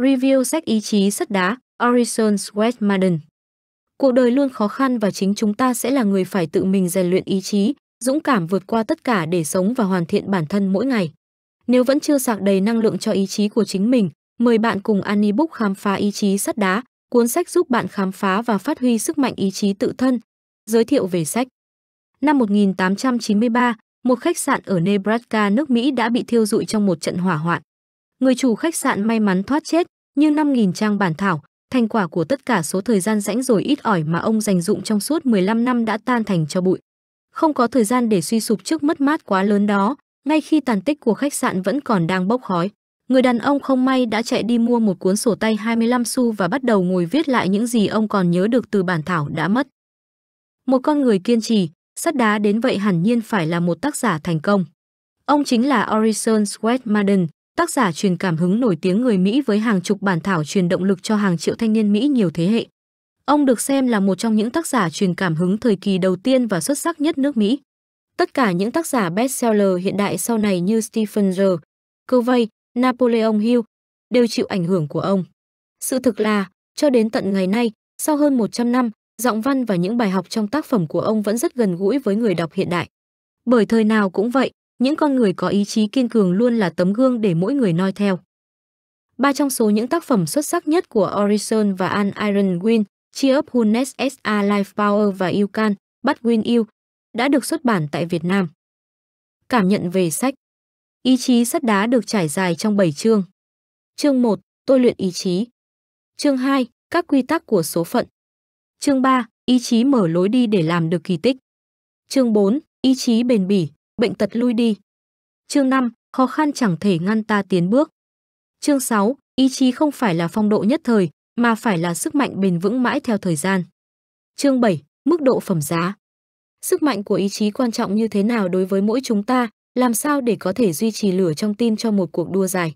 Review sách ý chí sắt đá, Orison West Madden. Cuộc đời luôn khó khăn và chính chúng ta sẽ là người phải tự mình rèn luyện ý chí, dũng cảm vượt qua tất cả để sống và hoàn thiện bản thân mỗi ngày. Nếu vẫn chưa sạc đầy năng lượng cho ý chí của chính mình, mời bạn cùng Anibook khám phá ý chí sắt đá, cuốn sách giúp bạn khám phá và phát huy sức mạnh ý chí tự thân. Giới thiệu về sách. Năm 1893, một khách sạn ở Nebraska, nước Mỹ đã bị thiêu rụi trong một trận hỏa hoạn người chủ khách sạn may mắn thoát chết, nhưng 5.000 trang bản thảo, thành quả của tất cả số thời gian rãnh rồi ít ỏi mà ông dành dụng trong suốt 15 năm đã tan thành cho bụi. Không có thời gian để suy sụp trước mất mát quá lớn đó, ngay khi tàn tích của khách sạn vẫn còn đang bốc khói. Người đàn ông không may đã chạy đi mua một cuốn sổ tay 25 xu và bắt đầu ngồi viết lại những gì ông còn nhớ được từ bản thảo đã mất. Một con người kiên trì, sắt đá đến vậy hẳn nhiên phải là một tác giả thành công. Ông chính là Orison Swett Madden, tác giả truyền cảm hứng nổi tiếng người Mỹ với hàng chục bản thảo truyền động lực cho hàng triệu thanh niên Mỹ nhiều thế hệ. Ông được xem là một trong những tác giả truyền cảm hứng thời kỳ đầu tiên và xuất sắc nhất nước Mỹ. Tất cả những tác giả bestseller hiện đại sau này như Stephen R. Covey, Napoleon Hill đều chịu ảnh hưởng của ông. Sự thực là, cho đến tận ngày nay, sau hơn 100 năm, giọng văn và những bài học trong tác phẩm của ông vẫn rất gần gũi với người đọc hiện đại. Bởi thời nào cũng vậy, những con người có ý chí kiên cường luôn là tấm gương để mỗi người noi theo. Ba trong số những tác phẩm xuất sắc nhất của Orison và An Iron Win, Cheer Up Hunes S.A. Life Power và You Can, But Win You, đã được xuất bản tại Việt Nam. Cảm nhận về sách Ý chí sắt đá được trải dài trong 7 chương. Chương 1, tôi luyện ý chí. Chương 2, các quy tắc của số phận. Chương 3, ý chí mở lối đi để làm được kỳ tích. Chương 4, ý chí bền bỉ bệnh tật lui đi. Chương 5, khó khăn chẳng thể ngăn ta tiến bước. Chương 6, ý chí không phải là phong độ nhất thời, mà phải là sức mạnh bền vững mãi theo thời gian. Chương 7, mức độ phẩm giá. Sức mạnh của ý chí quan trọng như thế nào đối với mỗi chúng ta, làm sao để có thể duy trì lửa trong tim cho một cuộc đua dài?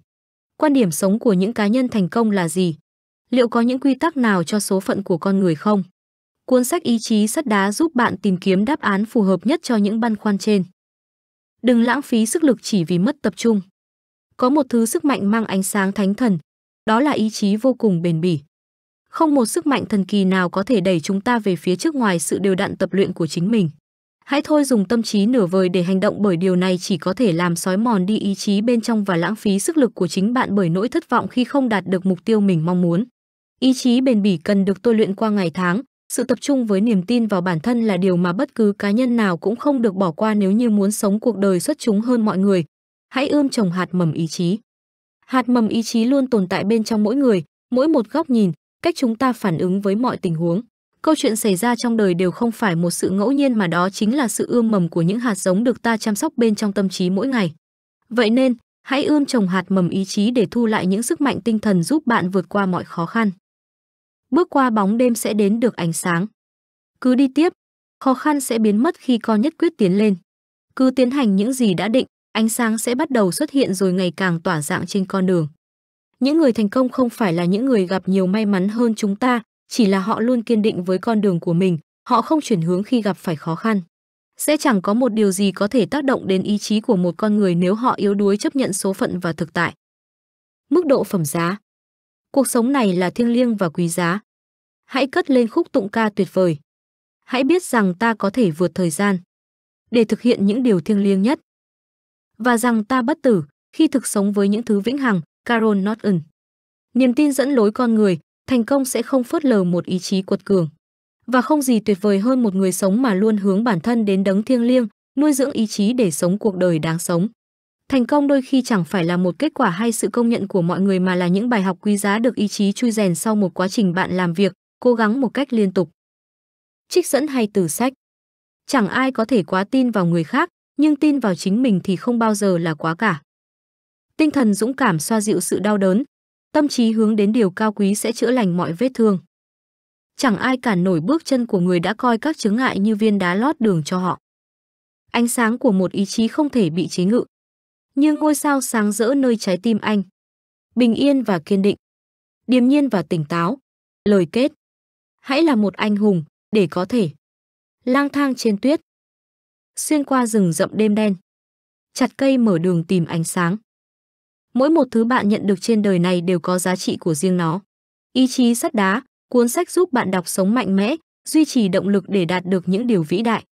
Quan điểm sống của những cá nhân thành công là gì? Liệu có những quy tắc nào cho số phận của con người không? Cuốn sách Ý chí sắt đá giúp bạn tìm kiếm đáp án phù hợp nhất cho những băn khoăn trên đừng lãng phí sức lực chỉ vì mất tập trung. Có một thứ sức mạnh mang ánh sáng thánh thần, đó là ý chí vô cùng bền bỉ. Không một sức mạnh thần kỳ nào có thể đẩy chúng ta về phía trước ngoài sự đều đặn tập luyện của chính mình. Hãy thôi dùng tâm trí nửa vời để hành động bởi điều này chỉ có thể làm sói mòn đi ý chí bên trong và lãng phí sức lực của chính bạn bởi nỗi thất vọng khi không đạt được mục tiêu mình mong muốn. Ý chí bền bỉ cần được tôi luyện qua ngày tháng, sự tập trung với niềm tin vào bản thân là điều mà bất cứ cá nhân nào cũng không được bỏ qua nếu như muốn sống cuộc đời xuất chúng hơn mọi người. Hãy ươm trồng hạt mầm ý chí. Hạt mầm ý chí luôn tồn tại bên trong mỗi người, mỗi một góc nhìn, cách chúng ta phản ứng với mọi tình huống. Câu chuyện xảy ra trong đời đều không phải một sự ngẫu nhiên mà đó chính là sự ươm mầm của những hạt giống được ta chăm sóc bên trong tâm trí mỗi ngày. Vậy nên, hãy ươm trồng hạt mầm ý chí để thu lại những sức mạnh tinh thần giúp bạn vượt qua mọi khó khăn bước qua bóng đêm sẽ đến được ánh sáng. Cứ đi tiếp, khó khăn sẽ biến mất khi con nhất quyết tiến lên. Cứ tiến hành những gì đã định, ánh sáng sẽ bắt đầu xuất hiện rồi ngày càng tỏa dạng trên con đường. Những người thành công không phải là những người gặp nhiều may mắn hơn chúng ta, chỉ là họ luôn kiên định với con đường của mình, họ không chuyển hướng khi gặp phải khó khăn. Sẽ chẳng có một điều gì có thể tác động đến ý chí của một con người nếu họ yếu đuối chấp nhận số phận và thực tại. Mức độ phẩm giá Cuộc sống này là thiêng liêng và quý giá. Hãy cất lên khúc tụng ca tuyệt vời. Hãy biết rằng ta có thể vượt thời gian để thực hiện những điều thiêng liêng nhất. Và rằng ta bất tử khi thực sống với những thứ vĩnh hằng, Carol Norton. Niềm tin dẫn lối con người, thành công sẽ không phớt lờ một ý chí cuột cường. Và không gì tuyệt vời hơn một người sống mà luôn hướng bản thân đến đấng thiêng liêng, nuôi dưỡng ý chí để sống cuộc đời đáng sống. Thành công đôi khi chẳng phải là một kết quả hay sự công nhận của mọi người mà là những bài học quý giá được ý chí chui rèn sau một quá trình bạn làm việc, cố gắng một cách liên tục. Trích dẫn hay từ sách Chẳng ai có thể quá tin vào người khác, nhưng tin vào chính mình thì không bao giờ là quá cả. Tinh thần dũng cảm xoa dịu sự đau đớn, tâm trí hướng đến điều cao quý sẽ chữa lành mọi vết thương. Chẳng ai cản nổi bước chân của người đã coi các chướng ngại như viên đá lót đường cho họ. Ánh sáng của một ý chí không thể bị chế ngự, như ngôi sao sáng rỡ nơi trái tim anh. Bình yên và kiên định, điềm nhiên và tỉnh táo. Lời kết: Hãy là một anh hùng để có thể lang thang trên tuyết, xuyên qua rừng rậm đêm đen, chặt cây mở đường tìm ánh sáng. Mỗi một thứ bạn nhận được trên đời này đều có giá trị của riêng nó. Ý chí sắt đá, cuốn sách giúp bạn đọc sống mạnh mẽ, duy trì động lực để đạt được những điều vĩ đại.